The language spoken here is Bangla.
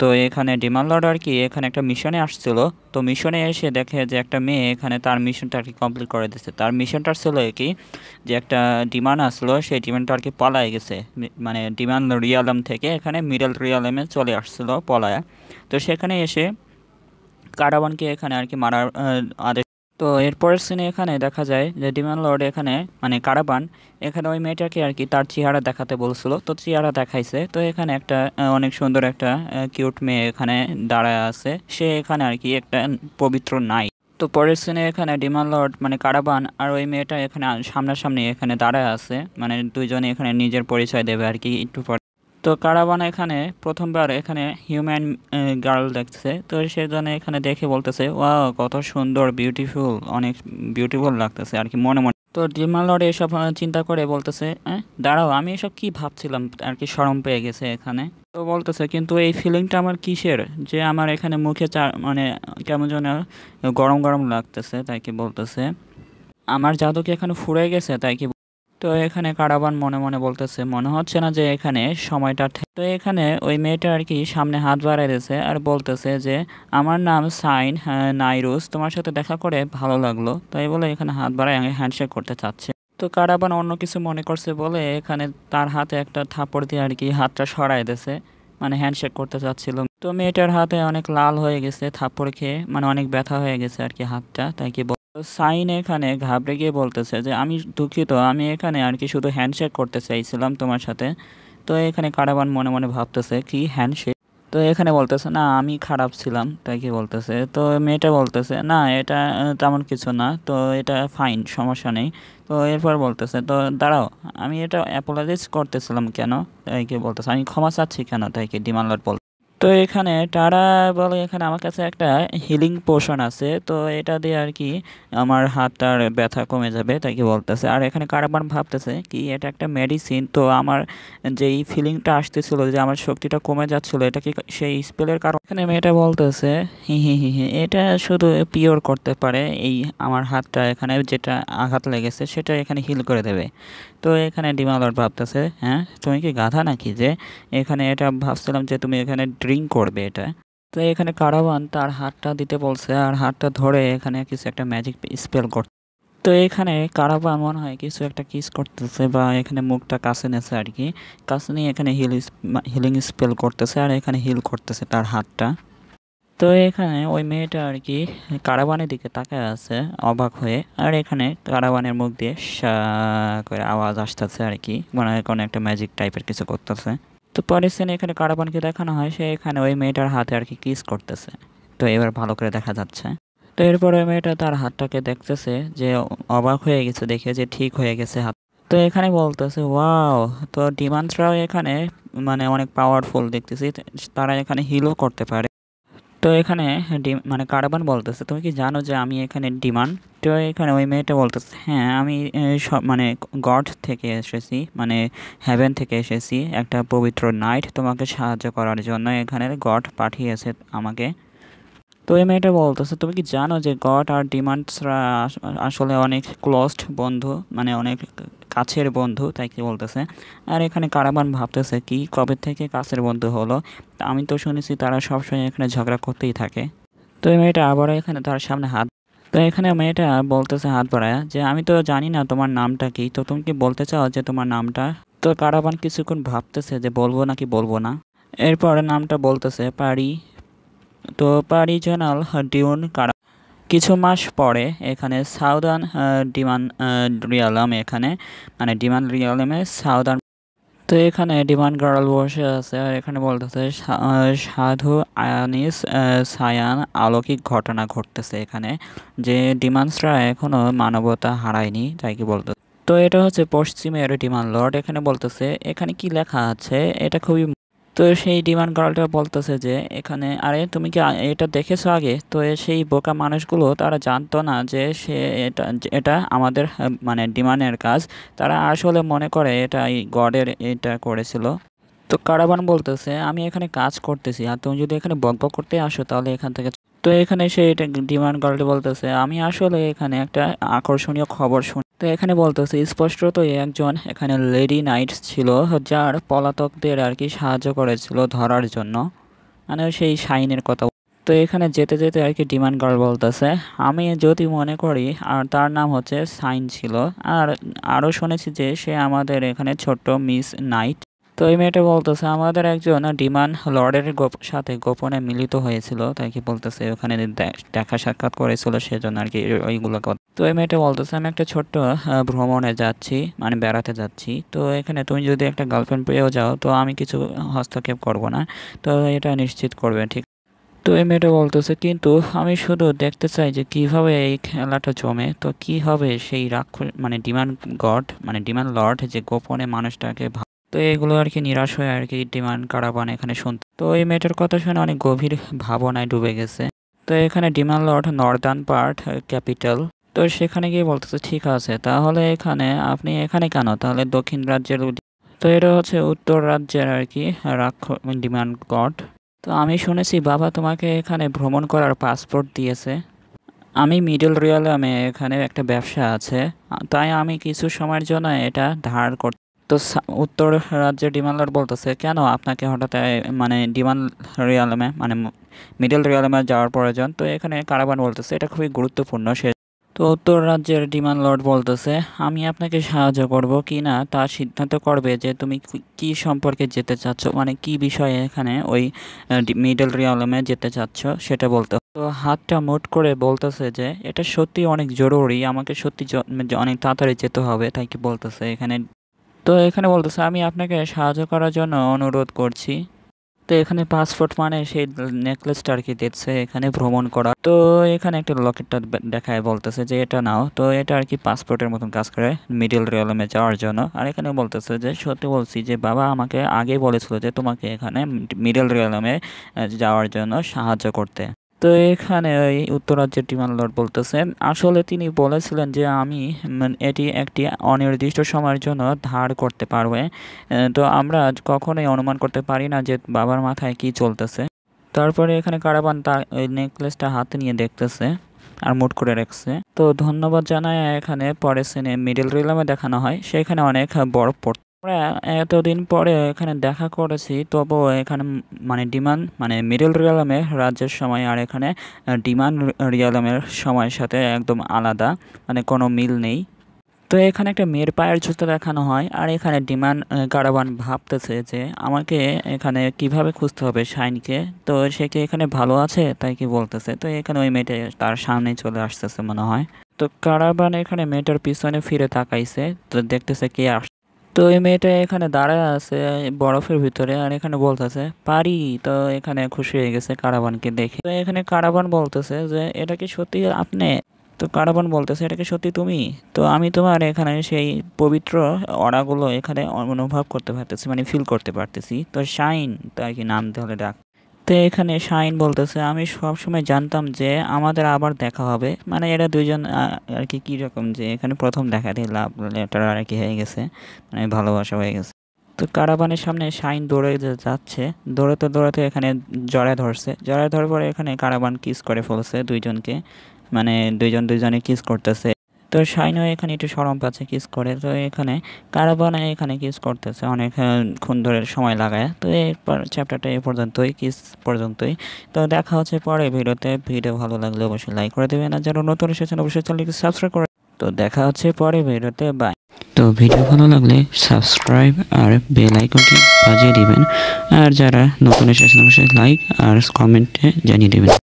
তো এখানে ডিমান্ড লর্ড আর কি এখানে একটা মিশনে আসছিল তো মিশনে এসে দেখে যে একটা মেয়ে এখানে তার মিশনটা আর কি কমপ্লিট করে দিচ্ছে তার মিশনটা ছিল কি যে একটা ডিমান্ড আসলো সেই ডিমান্ডটা আর কি পালায় গেছে মানে ডিমান্ড রিয়ালম থেকে এখানে মিডল রিয়ালমে চলে আসছিল পলায়া তো সেখানে এসে কারাবানকে এখানে আর কি মারার আদেশ তো এরপরের সিনে এখানে দেখা যায় যে ডিমান্ড লর্ড এখানে মানে কারাবান এখানে ওই মেয়েটাকে আর কি তার চেহারা দেখাতে বলছিল তো চেহারা দেখাইছে তো এখানে একটা অনেক সুন্দর একটা কিউট মেয়ে এখানে দাঁড়ায় আছে সে এখানে আর কি একটা পবিত্র নাই তো পরের সিনে এখানে ডিমান্ড লর্ড মানে কারাবান আর ওই মেয়েটা এখানে সামনাসামনি এখানে দাঁড়ায় আছে মানে দুইজনে এখানে নিজের পরিচয় দেবে আর কি একটু তো কারাবান এখানে প্রথমবার এখানে হিউম্যান গার্ল দেখছে তো সে জন্য এখানে দেখে বলতেছে ওয়া কত সুন্দর বিউটিফুল অনেক বিউটিফুল লাগতেছে আর কি মনে মনে তো ডিমালর এসব চিন্তা করে বলতেছে দাঁড়াও আমি এসব কি ভাবছিলাম আর কি সরম পেয়ে গেছে এখানে তো বলতেছে কিন্তু এই ফিলিংটা আমার কিসের যে আমার এখানে মুখে চার মানে কেমন যেন গরম গরম লাগতেছে তাই কি বলতেছে আমার জাদু কি এখানে ফুরে গেছে তাই কি তো এখানে কারাবান মনে মনে বলতেছে মনে হচ্ছে না যে এখানে সময়টা তো এখানে ওই মেয়েটা আর কি সামনে হাত দিয়েছে আর বলতেছে যে আমার নাম সাইন হ্যাঁ, নাইরুস তোমার সাথে দেখা করে ভালো লাগলো তাই বলে এখানে হাত বাড়ায় হ্যান্ডশেক করতে চাচ্ছে তো কারাবান অন্য কিছু মনে করছে বলে এখানে তার হাতে একটা থাপড় দিয়ে আর কি হাতটা সরাই দিয়েছে মানে হ্যান্ডশেক করতে চাচ্ছিল তো মেয়েটার হাতে অনেক লাল হয়ে গেছে থাপড় খেয়ে মানে অনেক ব্যথা হয়ে গেছে আর কি হাতটা তাই কি সাইন এখানে ঘাবড়ে গিয়ে বলতেছে যে আমি দুঃখিত আমি এখানে আর কি শুধু হ্যান্ডশেক করতে চাইছিলাম তোমার সাথে তো এখানে কারাবান মনে মনে ভাবতেছে কি হ্যান্ডশেক তো এখানে বলতেছে না আমি খারাপ ছিলাম তাই কি বলতেছে তো মেয়েটা বলতেছে না এটা তেমন কিছু না তো এটা ফাইন সমস্যা নেই তো এরপর বলতেছে তো দাঁড়াও আমি এটা অ্যাপোলাইজ করতেছিলাম কেন তাই কি বলতেছে আমি ক্ষমা চাচ্ছি কেন তাই কি ডিমান্ডার বলতে তো এখানে তারা বলে এখানে আমার কাছে একটা হিলিং পোষণ আছে তো এটা দিয়ে আর কি আমার হাতটার ব্যথা কমে যাবে তাই কি বলতেছে আর এখানে কারাবান ভাবতেছে কি এটা একটা মেডিসিন তো আমার যেই ফিলিংটা আসতেছিল যে আমার শক্তিটা কমে যাচ্ছিলো এটা কি সেই স্পেলের কারণ এখানে মেয়েটা বলতেছে হি হি হি এটা শুধু পিওর করতে পারে এই আমার হাতটা এখানে যেটা আঘাত লেগেছে সেটা এখানে হিল করে দেবে তো এখানে ডিমালট ভাবতেছে হ্যাঁ তুমি কি গাধা নাকি যে এখানে এটা ভাবছিলাম যে তুমি এখানে ড্রিঙ্ক করবে এটা তো এখানে কারাবান তার হাতটা দিতে বলছে আর হাতটা ধরে এখানে কিছু একটা ম্যাজিক স্পেল করতে তো এখানে কারাবান মনে হয় কিছু একটা কিস করতেছে বা এখানে মুখটা কাছে নেছে আর কি কাছে নিয়ে এখানে হিল হিলিং স্পেল করতেছে আর এখানে হিল করতেছে তার হাতটা তো এখানে ওই মেয়েটা আর কি কারাবানের দিকে তাকায় আছে অবাক হয়ে আর এখানে কারাবানের মুখ দিয়ে করে আওয়াজ আসতেছে আর কি মনে হয় কোনো একটা ম্যাজিক টাইপের কিছু করতেছে তো পরে সেনে এখানে কারাবানকে দেখানো হয় সে এখানে ওই মেয়েটার হাতে আর কি কিস করতেছে তো এবার ভালো করে দেখা যাচ্ছে তো এরপর ওই মেয়েটা তার হাতটাকে দেখতেছে যে অবাক হয়ে গেছে দেখে যে ঠিক হয়ে গেছে হাত তো এখানে বলতেছে ওয়াও তো ডিমান্ডরাও এখানে মানে অনেক পাওয়ারফুল দেখতেছি তারা এখানে হিলও করতে পারে তো এখানে ডি মানে কারবান বলতেছে তুমি কি জানো যে আমি এখানে ডিমান্ড তো এখানে ওই মেয়েটা বলতেছে হ্যাঁ আমি সব মানে গড থেকে এসেছি মানে হ্যাভেন থেকে এসেছি একটা পবিত্র নাইট তোমাকে সাহায্য করার জন্য এখানে গড পাঠিয়েছে আমাকে তো এই মেয়েটা বলতেছে তুমি কি জানো যে গড আর ডিমান্ডসরা আসলে অনেক ক্লোজড বন্ধু মানে অনেক কাছের বন্ধু তাই কি বলতেছে আর এখানে কারাবান ভাবতেছে কি কবে থেকে কাছের বন্ধু হলো আমি তো শুনেছি তারা সবসময় এখানে ঝগড়া করতেই থাকে তো এই মেয়েটা আবারও এখানে তার সামনে হাত তো এখানে মেয়েটা বলতেছে হাত বাড়ায় যে আমি তো জানি না তোমার নামটা কি তো তুমি কি বলতে চাও যে তোমার নামটা তো কারাবান কিছুক্ষণ ভাবতেছে যে বলবো নাকি বলবো না এরপর নামটা বলতেছে পারি তো পারিজনাল ডিউন কারা কিছু মাস পরে এখানে সাউদার্ন ডিমান রিয়ালাম এখানে মানে ডিমান রিয়ালামে সাউদার্ন তো এখানে ডিমান গার্ল বসে আছে আর এখানে বলতেছে সাধু আয়ানিস সায়ান আলৌকিক ঘটনা ঘটতেছে এখানে যে ডিমান্সরা এখনও মানবতা হারায়নি তাই কি বলতো তো এটা হচ্ছে পশ্চিমের ডিমান লর্ড এখানে বলতেছে এখানে কি লেখা আছে এটা খুবই তো সেই ডিমান্ড গার্লটা বলতেছে যে এখানে আরে তুমি কি এটা দেখেছো আগে তো সেই বোকা মানুষগুলো তারা জানতো না যে সে এটা এটা আমাদের মানে ডিমান্ডের কাজ তারা আসলে মনে করে এটা এই গডের এটা করেছিল তো কারাবান বলতেছে আমি এখানে কাজ করতেছি আর তুমি যদি এখানে বক বক করতে আসো তাহলে এখান থেকে তো এখানে সে এটা ডিমান্ড গার্লটি বলতেছে আমি আসলে এখানে একটা আকর্ষণীয় খবর শুনি তো এখানে বলতেছে স্পষ্টতই একজন এখানে লেডি নাইট ছিল যার পলাতকদের আর কি সাহায্য করেছিল ধরার জন্য মানে সেই সাইনের কথা তো এখানে যেতে যেতে আর কি ডিমান্ড গার্ল বলতেছে আমি যদি মনে করি আর তার নাম হচ্ছে সাইন ছিল আর আরও শুনেছি যে সে আমাদের এখানে ছোট্ট মিস নাইট তো এই মেয়েটা বলতেছে আমাদের একজন ডিমান লর্ডের সাথে গোপনে মিলিত হয়েছিল তাই কি বলতেছে ওখানে দেখা সাক্ষাৎ করেছিল সেজন্য আর কি ওইগুলো কথা তো এই মেয়েটা বলতেছে আমি একটা ছোট্ট ভ্রমণে যাচ্ছি মানে বেড়াতে যাচ্ছি তো এখানে তুমি যদি একটা গার্লফ্রেন্ড পেয়েও যাও তো আমি কিছু হস্তক্ষেপ করব না তো এটা নিশ্চিত করবে ঠিক তো এই মেয়েটা বলতেছে কিন্তু আমি শুধু দেখতে চাই যে কিভাবে এই খেলাটা জমে তো কি হবে সেই রাক্ষ মানে ডিমান্ড গড মানে ডিমান্ড লর্ড যে গোপনে মানুষটাকে তো এগুলো আর কি নিরাশ হয়ে আর কি ডিমান্ড কারাবান এখানে শুনতে তো এই মেয়েটার কথা শুনে অনেক গভীর ভাবনায় ডুবে গেছে তো এখানে demon lord northern part capital তো সেখানে গিয়ে বলতেছে ঠিক আছে তাহলে এখানে আপনি এখানে কেন তাহলে দক্ষিণ রাজ্যের তো এটা হচ্ছে উত্তর রাজ্যের আর কি রাক্ষ ডিমান্ড গড তো আমি শুনেছি বাবা তোমাকে এখানে ভ্রমণ করার পাসপোর্ট দিয়েছে আমি মিডল আমি এখানে একটা ব্যবসা আছে তাই আমি কিছু সময়ের জন্য এটা ধার করতে তো উত্তর রাজ্যে ডিমান্ডার বলতেছে কেন আপনাকে হঠাৎ মানে ডিমান্ড রিয়ালমে মানে মিডল রিয়ালমে যাওয়ার প্রয়োজন তো এখানে কারাবান বলতেছে এটা খুবই গুরুত্বপূর্ণ সে তো উত্তর রাজ্যের ডিমান্ড লর্ড বলতেছে আমি আপনাকে সাহায্য করব কি না তা সিদ্ধান্ত করবে যে তুমি কি সম্পর্কে যেতে চাচ্ছ মানে কি বিষয়ে এখানে ওই মিডল রিয়ালমে যেতে চাচ্ছ সেটা বলতে তো হাতটা মোট করে বলতেছে যে এটা সত্যি অনেক জরুরি আমাকে সত্যি মানে অনেক তাড়াতাড়ি যেতে হবে তাই কি বলতেছে এখানে তো এখানে বলতেছে আমি আপনাকে সাহায্য করার জন্য অনুরোধ করছি তো এখানে পাসপোর্ট মানে সেই নেকলেসটা আর কি দিচ্ছে এখানে ভ্রমণ করা তো এখানে একটা লকেটটা দেখায় বলতেছে যে এটা নাও তো এটা আর কি পাসপোর্টের মতন কাজ করে মিডিল রেলমে যাওয়ার জন্য আর এখানে বলতেছে যে সত্যি বলছি যে বাবা আমাকে আগে বলেছিল যে তোমাকে এখানে মিডল রেলমে যাওয়ার জন্য সাহায্য করতে তো এখানে ওই উত্তরাজ্যের লর্ড বলতেছেন আসলে তিনি বলেছিলেন যে আমি এটি একটি অনির্দিষ্ট সময়ের জন্য ধার করতে পারবে তো আমরা কখনোই অনুমান করতে পারি না যে বাবার মাথায় কি চলতেছে তারপরে এখানে কারাবান তার ওই নেকলেসটা হাতে নিয়ে দেখতেছে আর মুট করে রাখছে তো ধন্যবাদ জানায় এখানে পরে সিনে মিডল রিলামে দেখানো হয় সেখানে অনেক বরফ পড়ত আমরা এতদিন পরে এখানে দেখা করেছি তবুও এখানে মানে ডিমান্ড মানে মিডল রিয়ালমের রাজ্যের সময় আর এখানে ডিমান্ড রিয়ালমের সময়ের সাথে একদম আলাদা মানে কোনো মিল নেই তো এখানে একটা মেয়ের পায়ের জুতো দেখানো হয় আর এখানে ডিমান্ড কারাবান ভাবতেছে যে আমাকে এখানে কিভাবে খুঁজতে হবে শাইনকে তো সে কি এখানে ভালো আছে তাই কি বলতেছে তো এখানে ওই মেয়েটা তার সামনে চলে আসতেছে মনে হয় তো কারাবান এখানে মেয়েটার পিছনে ফিরে তাকাইছে তো দেখতেছে কে আস তো এই মেয়েটা এখানে দাঁড়ায় আছে বরফের ভিতরে আর এখানে বলতেছে পারি তো এখানে খুশি হয়ে গেছে কারাবানকে দেখে তো এখানে কারাবান বলতেছে যে এটা কি সত্যি আপনি তো কারাবান বলতেছে এটা কি সত্যি তুমি তো আমি তোমার এখানে সেই পবিত্র অড়াগুলো এখানে অনুভব করতে পারতেছি মানে ফিল করতে পারতেছি তো শাইন তাই কি নাম তাহলে ডাক তো এখানে শাইন বলতেছে আমি সবসময় জানতাম যে আমাদের আবার দেখা হবে মানে এরা দুজন আর কি রকম যে এখানে প্রথম দেখা দিয়ে লাভ লেটার আর কি হয়ে গেছে মানে ভালোবাসা হয়ে গেছে তো কারাবানের সামনে শাইন দৌড়ে যাচ্ছে দৌড়াতে দৌড়াতে এখানে জড়ায় ধরছে জড়ায় ধরার পরে এখানে কারাবান কিস করে ফেলছে দুইজনকে মানে দুইজন দুইজনে কিস করতেছে তো শাইনও এখানে একটু সরম পাচ্ছে কিস করে তো এখানে কারাবান এখানে কিস করতেছে অনেকক্ষণ ধরে সময় লাগায় তো এরপর চ্যাপ্টারটা এ পর্যন্তই কিস পর্যন্তই তো দেখা হচ্ছে পরে ভিডিওতে ভিডিও ভালো লাগলে অবশ্যই লাইক করে দেবেন আর যারা নতুন এসেছেন অবশ্যই চ্যানেলকে সাবস্ক্রাইব করে তো দেখা হচ্ছে পরে ভিডিওতে বাই তো ভিডিও ভালো লাগলে সাবস্ক্রাইব আর বেল আইকনটি বাজিয়ে দিবেন আর যারা নতুন এসেছেন অবশ্যই লাইক আর কমেন্টে জানিয়ে দেবেন